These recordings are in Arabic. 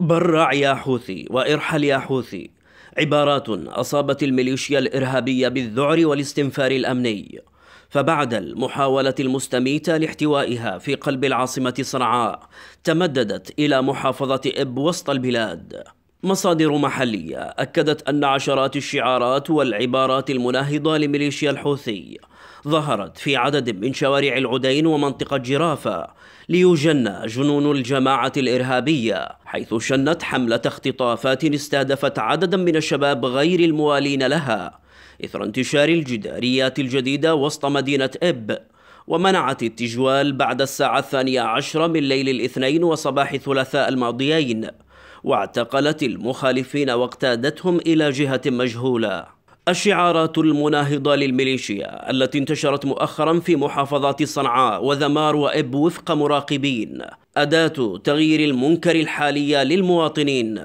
برع يا حوثي وارحل يا حوثي عبارات أصابت الميليشيا الإرهابية بالذعر والاستنفار الأمني فبعد المحاولة المستميتة لاحتوائها في قلب العاصمة صنعاء تمددت إلى محافظة إب وسط البلاد مصادر محلية أكدت أن عشرات الشعارات والعبارات المناهضة لميليشيا الحوثي ظهرت في عدد من شوارع العدين ومنطقة جرافة ليجنى جنون الجماعة الإرهابية حيث شنت حملة اختطافات استهدفت عددا من الشباب غير الموالين لها إثر انتشار الجداريات الجديدة وسط مدينة إب ومنعت التجوال بعد الساعة الثانية عشرة من ليل الاثنين وصباح الثلاثاء الماضيين واعتقلت المخالفين واقتادتهم إلى جهة مجهولة الشعارات المناهضة للميليشيا التي انتشرت مؤخرا في محافظات صنعاء وذمار وإب وفق مراقبين أداة تغيير المنكر الحالية للمواطنين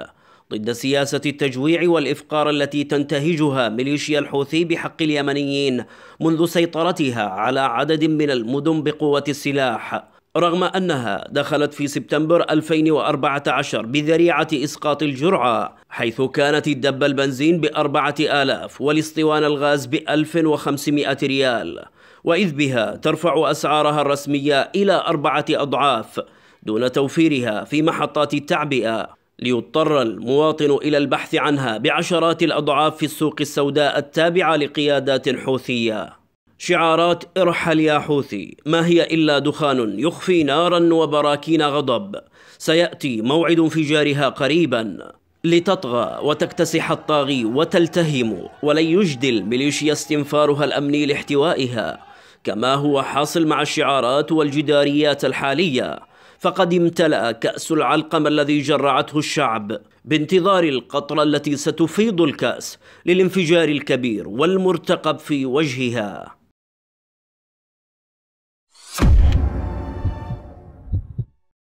ضد سياسة التجويع والإفقار التي تنتهجها ميليشيا الحوثي بحق اليمنيين منذ سيطرتها على عدد من المدن بقوة السلاح رغم أنها دخلت في سبتمبر 2014 بذريعة إسقاط الجرعة حيث كانت الدب البنزين بأربعة آلاف والاسطوان الغاز بألف وخمسمائة ريال وإذ بها ترفع أسعارها الرسمية إلى أربعة أضعاف دون توفيرها في محطات التعبئة ليضطر المواطن إلى البحث عنها بعشرات الأضعاف في السوق السوداء التابعة لقيادات حوثية شعارات ارحل يا حوثي ما هي الا دخان يخفي نارا وبراكين غضب سياتي موعد انفجارها قريبا لتطغى وتكتسح الطاغي وتلتهم ولن يجدي الميليشيا استنفارها الامني لاحتوائها كما هو حاصل مع الشعارات والجداريات الحاليه فقد امتلا كاس العلقم الذي جرعته الشعب بانتظار القطره التي ستفيض الكاس للانفجار الكبير والمرتقب في وجهها